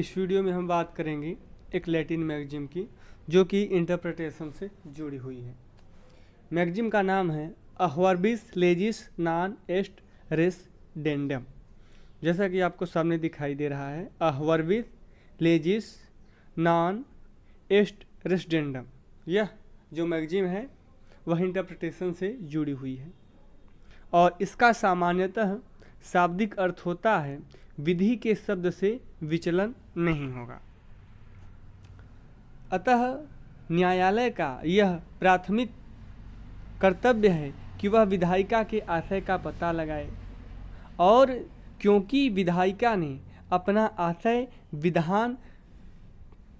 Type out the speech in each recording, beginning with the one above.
इस वीडियो में हम बात करेंगे एक लैटिन मैगजिम की जो कि इंटरप्रटेशन से जुड़ी हुई है मैगजिम का नाम है अहवरबिस लेजिस नान एस्ट रेस डेंडम जैसा कि आपको सामने दिखाई दे रहा है अहवरबिस लेजिस नान एस्ट डेंडम यह जो मैगजीम है वह इंटरप्रटेशन से जुड़ी हुई है और इसका सामान्यतः शाब्दिक अर्थ होता है विधि के शब्द से विचलन नहीं होगा अतः न्यायालय का यह प्राथमिक कर्तव्य है कि वह विधायिका के आशय का पता लगाए और क्योंकि विधायिका ने अपना आशय विधान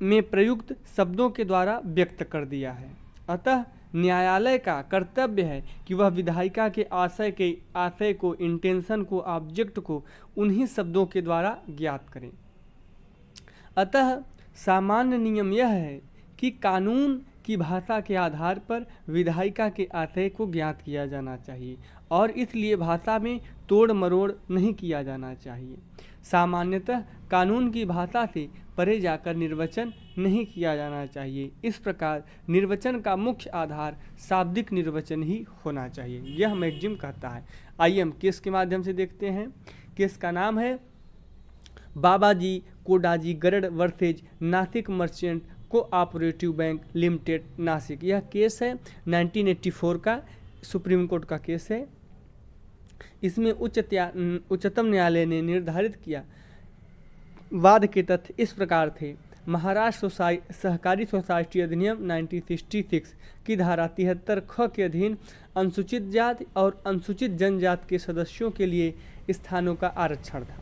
में प्रयुक्त शब्दों के द्वारा व्यक्त कर दिया है अतः न्यायालय का कर्तव्य है कि वह विधायिका के आशय के आशय को इंटेंशन को ऑब्जेक्ट को उन्हीं शब्दों के द्वारा ज्ञात करें अतः सामान्य नियम यह है कि कानून की भाषा के आधार पर विधायिका के आशय को ज्ञात किया जाना चाहिए और इसलिए भाषा में तोड़ मरोड़ नहीं किया जाना चाहिए सामान्यतः कानून की भाषा से परे जाकर निर्वचन नहीं किया जाना चाहिए इस प्रकार निर्वचन का मुख्य आधार शाब्दिक निर्वचन ही होना चाहिए यह मैगजिम कहता है आइए हम केस के माध्यम से देखते हैं केस का नाम है Baba ji Kodaji Garad versus Nashik merchant cooperative bank limited Nashik यह केस है 1984 का सुप्रीम कोर्ट का केस है इसमें उच्च उच्चतम न्यायालय ने निर्धारित किया वाद के तथ्य इस प्रकार थे महाराष्ट्र सोसाइ सहकारी सोसाइटी अधिनियम 1966 की धारा तिहत्तर ख के अधीन अनुसूचित जाति और अनुसूचित जनजाति के सदस्यों के लिए स्थानों का आरक्षण था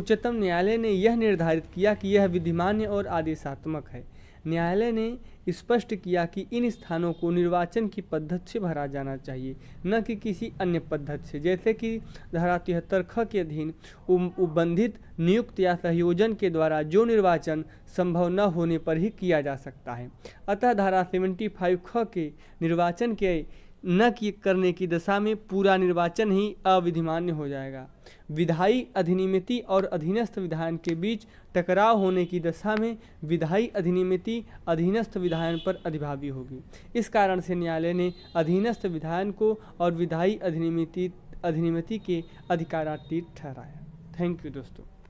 उच्चतम न्यायालय ने यह निर्धारित किया कि यह विधिमान्य और आदेशात्मक है न्यायालय ने स्पष्ट किया कि इन स्थानों को निर्वाचन की पद्धति से भरा जाना चाहिए न कि किसी अन्य पद्धति से जैसे कि धारा तिहत्तर ख के अधीन उबंधित नियुक्त या संयोजन के द्वारा जो निर्वाचन संभव न होने पर ही किया जा सकता है अतः धारा सेवेंटी फाइव ख के निर्वाचन के न करने की दशा में पूरा निर्वाचन ही अविधिमान्य हो जाएगा विधायी अधिनियमिति और अधीनस्थ विधायन के बीच टकराव होने की दशा में विधायी अधिनियमिति अधीनस्थ विधायन पर अधिभावी होगी इस कारण से न्यायालय ने अधीनस्थ विधायन को और विधायी अधिनियमिति अधिनियमिति के अधिकारातीत ठहराया थैंक यू दोस्तों